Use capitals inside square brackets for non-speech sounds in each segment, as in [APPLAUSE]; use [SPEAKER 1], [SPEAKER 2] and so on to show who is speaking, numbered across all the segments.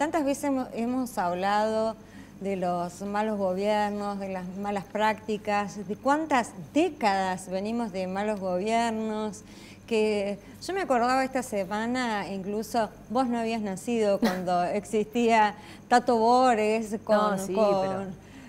[SPEAKER 1] Tantas veces hemos, hablado de los malos gobiernos, de las malas prácticas, de cuántas décadas venimos de malos gobiernos, que yo me acordaba esta semana, incluso vos no habías nacido [LAUGHS] cuando existía Tato Bores, con,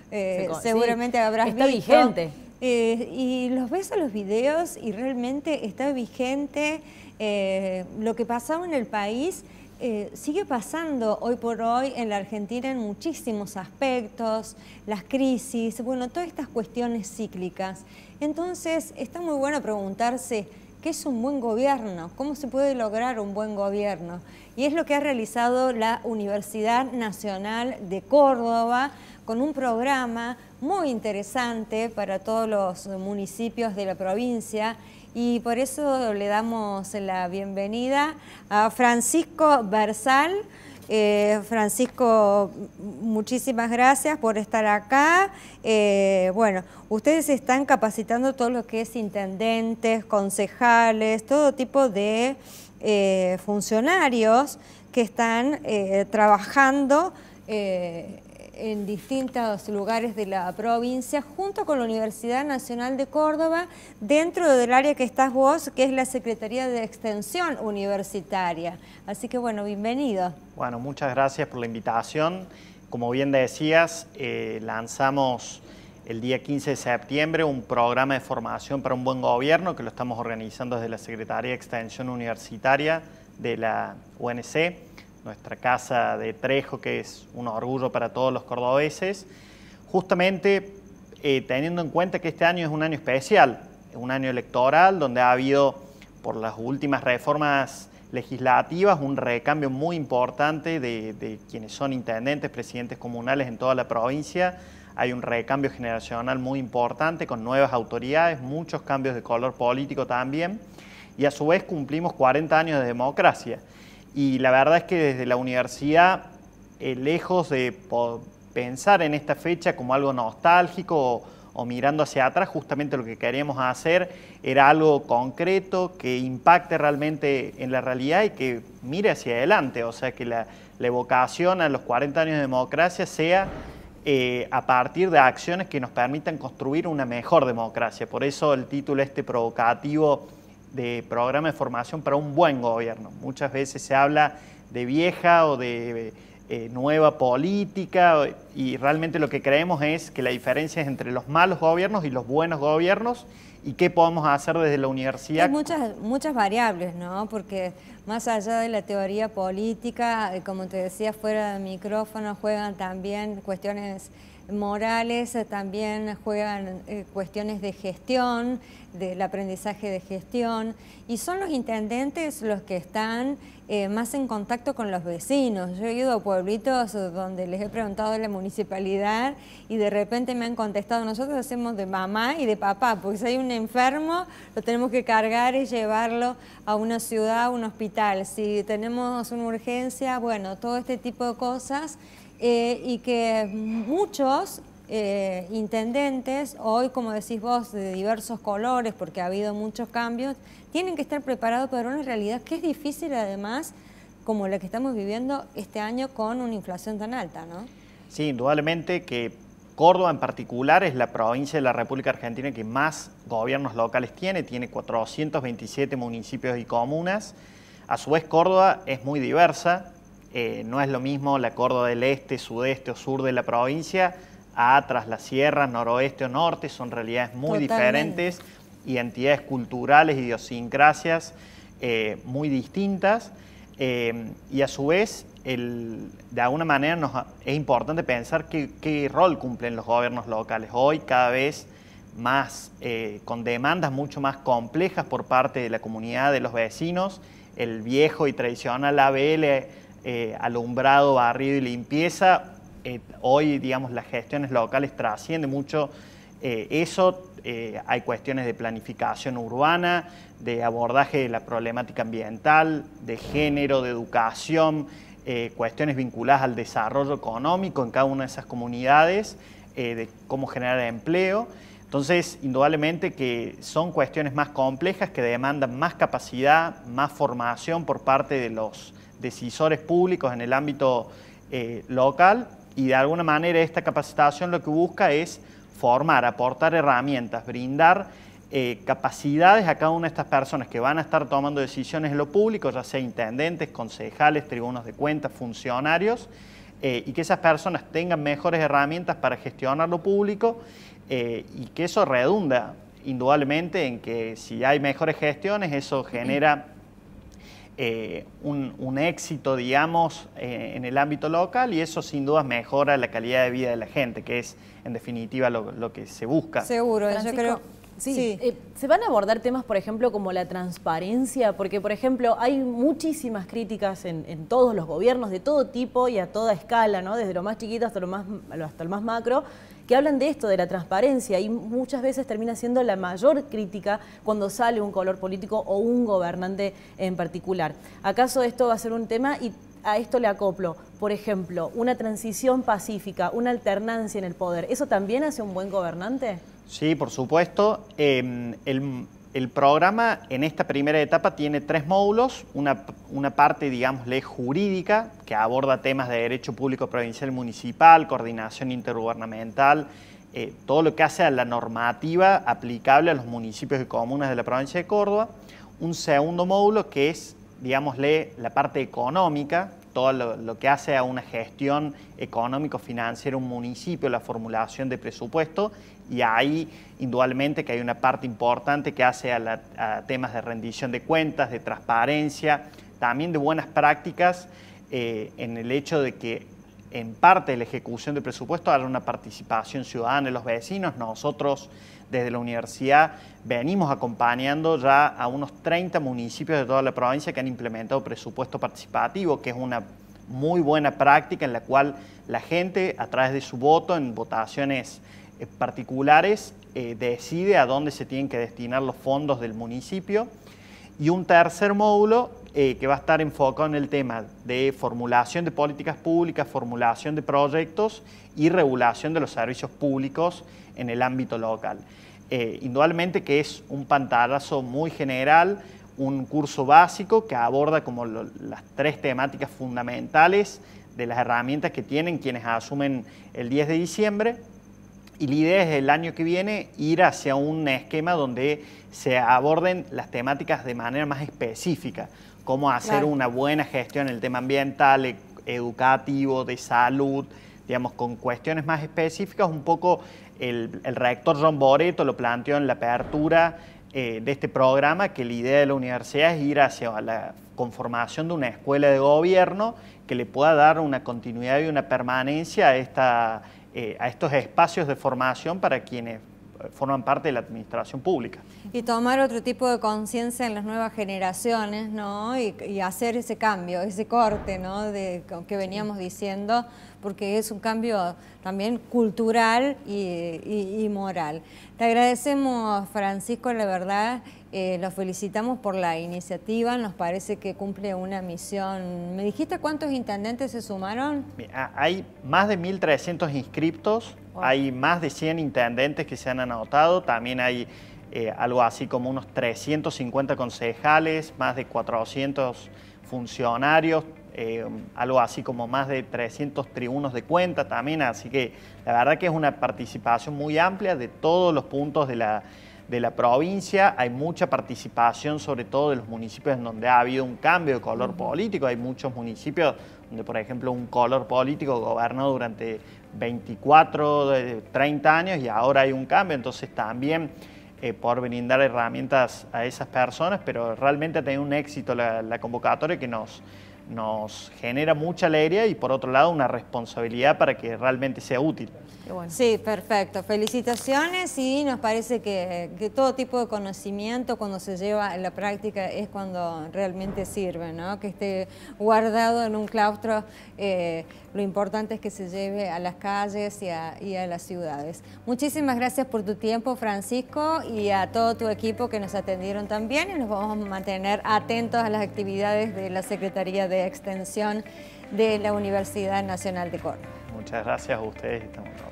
[SPEAKER 1] eh, seguramente habrás habrás está vigente. Eh, y los ves a los videos y realmente está vigente eh, lo que pasaba en el país eh, sigue pasando hoy por hoy en la Argentina en muchísimos aspectos, las crisis, bueno, todas estas cuestiones cíclicas. Entonces, está muy bueno preguntarse qué es un buen gobierno, cómo se puede lograr un buen gobierno. Y es lo que ha realizado la Universidad Nacional de Córdoba con un programa muy interesante para todos los municipios de la provincia y por eso le damos la bienvenida a Francisco Bersal. Eh, Francisco, muchísimas gracias por estar acá. Eh, bueno, ustedes están capacitando todo lo que es intendentes, concejales, todo tipo de eh, funcionarios que están trabajando en distintos lugares de la provincia junto con la Universidad Nacional de Córdoba dentro del área que estás vos, que es la Secretaría de Extensión Universitaria. Así que bueno, bienvenido.
[SPEAKER 2] Bueno, muchas gracias por la invitación. Como bien decías, eh, lanzamos el día 15 de septiembre un programa de formación para un buen gobierno que lo estamos organizando desde la Secretaría de Extensión Universitaria de la UNC nuestra casa de Trejo, que es un orgullo para todos los cordobeses, justamente eh, teniendo en cuenta que este año es un año especial, un año electoral donde ha habido, por las últimas reformas legislativas, un recambio muy importante de, de quienes son intendentes, presidentes comunales en toda la provincia. Hay un recambio generacional muy importante con nuevas autoridades, muchos cambios de color político también. Y a su vez cumplimos 40 años de democracia. Y la verdad es que desde la universidad, eh, lejos de pensar en esta fecha como algo nostálgico o, mirando hacia atrás, justamente lo que queríamos hacer era algo concreto que impacte realmente en la realidad y que mire hacia adelante, o sea, que la, evocación a los 40 años de democracia sea eh, a partir de acciones que nos permitan construir una mejor democracia. Por eso el título este provocativo de programa de formación para un buen gobierno. Muchas veces se habla de vieja o de eh, nueva política y realmente lo que creemos es que la diferencia es entre los malos gobiernos y los buenos gobiernos y qué podemos hacer desde la universidad. Hay muchas, muchas
[SPEAKER 1] variables, ¿no? Porque más allá de la teoría política, eh, como te decía, fuera del micrófono juegan también cuestiones Morales eh, también juegan eh, cuestiones de gestión, del aprendizaje de gestión, y son los intendentes los que están eh, más en contacto con los vecinos. Yo he ido a pueblitos donde les he preguntado a la municipalidad y de repente me han contestado, nosotros hacemos de mamá y de papá, porque si hay un enfermo lo tenemos que cargar y llevarlo a una ciudad, a un hospital. Si tenemos una urgencia, bueno, todo este tipo de cosas eh, y que muchos eh, intendentes, hoy como decís vos, de diversos colores, porque ha habido muchos cambios, tienen que estar preparados para una realidad que es difícil además, como la que estamos viviendo este año con una inflación tan alta, ¿no?
[SPEAKER 2] Sí, indudablemente que Córdoba en particular es la provincia de la República Argentina que más gobiernos locales tiene, tiene 427 municipios y comunas. A su vez, Córdoba es muy diversa, eh, no es lo mismo la Córdoba del Este, Sudeste o Sur de la provincia a tras La Sierra, noroeste o norte, son realidades muy diferentes y entidades culturales, idiosincrasias eh, muy distintas. Eh, y a su vez, de alguna manera es importante pensar qué, rol cumplen los gobiernos locales. Hoy cada vez más, con demandas mucho más complejas por parte de la comunidad, de los vecinos, el viejo y tradicional ABL eh, alumbrado, barrido y limpieza. Eh, hoy, digamos, las gestiones locales trascienden mucho eh, eso. hay cuestiones de planificación urbana, de abordaje de la problemática ambiental, de género, de educación, cuestiones vinculadas al desarrollo económico en cada una de esas comunidades, de cómo generar empleo. Entonces, indudablemente que son cuestiones más complejas que demandan más capacidad, más formación por parte de los decisores públicos en el ámbito eh, local y de alguna manera esta capacitación lo que busca es formar, aportar herramientas, brindar eh, capacidades a cada una de estas personas que van a estar tomando decisiones en lo público, ya sea intendentes, concejales, tribunos de cuentas, funcionarios, eh, y que esas personas tengan mejores herramientas para gestionar lo público y que eso redunda indudablemente en que si hay mejores gestiones, eso genera eh, un, éxito, digamos, eh, en el ámbito local y eso sin dudas mejora la calidad de vida de la gente, que es en definitiva lo, que se busca. Seguro, yo creo...
[SPEAKER 1] Sí, eh, se van a abordar temas, por ejemplo, como la transparencia, porque, por ejemplo, hay muchísimas críticas en, todos los gobiernos de todo tipo y a toda escala, ¿no? desde lo más chiquito hasta lo más, hasta lo más macro, que hablan de esto, de la transparencia, y muchas veces termina siendo la mayor crítica cuando sale un color político o un gobernante en particular. ¿Acaso esto va a ser un tema y a esto le acoplo, por ejemplo, una transición pacífica, una alternancia en el poder, ¿eso también hace un buen gobernante?
[SPEAKER 2] Sí, por supuesto. Em, el el programa en esta primera etapa tiene tres módulos, una, una parte, ley jurídica, que aborda temas de derecho público provincial municipal, coordinación intergubernamental, eh, todo lo que hace a la normativa aplicable a los municipios y comunas de la provincia de Córdoba. Un segundo módulo que es, digamos, la parte económica, todo lo, que hace a una gestión económico-financiera un municipio, la formulación de presupuesto, y ahí indudablemente que hay una parte importante que hace a, temas de rendición de cuentas, de transparencia, también de buenas prácticas eh, en el hecho de que en parte de la ejecución del presupuesto hay una participación ciudadana de los vecinos. Nosotros desde la universidad venimos acompañando ya a unos 30 municipios de toda la provincia que han implementado presupuesto participativo, que es una muy buena práctica en la cual la gente a través de su voto en votaciones eh, particulares eh, decide a dónde se tienen que destinar los fondos del municipio. Y un tercer módulo eh, que va a estar enfocado en el tema de formulación de políticas públicas, formulación de proyectos y regulación de los servicios públicos en el ámbito local. Eh, indudablemente que es un pantallazo muy general, un curso básico que aborda como las tres temáticas fundamentales de las herramientas que tienen quienes asumen el 10 de diciembre. Y la idea es el año que viene ir hacia un esquema donde se aborden las temáticas de manera más específica cómo hacer una buena gestión en el tema ambiental, e-, educativo, de salud, digamos, con cuestiones más específicas. Un poco el, rector John Boreto lo planteó en la apertura eh, de este programa, que la idea de la universidad es ir hacia la conformación de una escuela de gobierno que le pueda dar una continuidad y una permanencia esta, eh, a estos espacios de formación para quienes forman parte de la administración pública.
[SPEAKER 1] Y tomar otro tipo de conciencia en las nuevas generaciones, ¿no? Y, hacer ese cambio, ese corte, ¿no? De, que veníamos diciendo, porque es un cambio también cultural y, y moral. Te agradecemos, Francisco, la verdad. Eh, los felicitamos por la iniciativa, nos parece que cumple una misión. ¿Me dijiste cuántos intendentes se sumaron?
[SPEAKER 2] Ah, hay más de 1.300 inscriptos, hay más de 100 intendentes que se han anotado, también hay eh, algo así como unos 350 concejales, más de 400 funcionarios, eh, algo así como más de 300 tribunos de cuenta también, así que la verdad que es una participación muy amplia de todos los puntos de la de la provincia, hay mucha participación, sobre todo de los municipios en donde ha habido un cambio de color político. Hay muchos municipios donde, por ejemplo, un color político gobernó durante 24, 30 eh, años y ahora hay un cambio. Entonces también eh, por brindar herramientas a esas personas, pero realmente ha tenido un éxito la, la convocatoria que nos, nos genera mucha alegría y por otro lado una responsabilidad para que realmente sea útil.
[SPEAKER 1] Sí, perfecto. Felicitaciones y nos parece que, todo tipo de conocimiento cuando se lleva en la práctica es cuando realmente sirve, ¿no? Que esté guardado en un claustro, eh, lo importante es que se lleve a las calles y a, las ciudades. Muchísimas gracias por tu tiempo, Francisco, y a todo tu equipo que nos atendieron también y nos vamos a mantener atentos a las actividades de la Secretaría de Extensión de la Universidad Nacional de Córdoba.
[SPEAKER 2] Muchas gracias a ustedes y estamos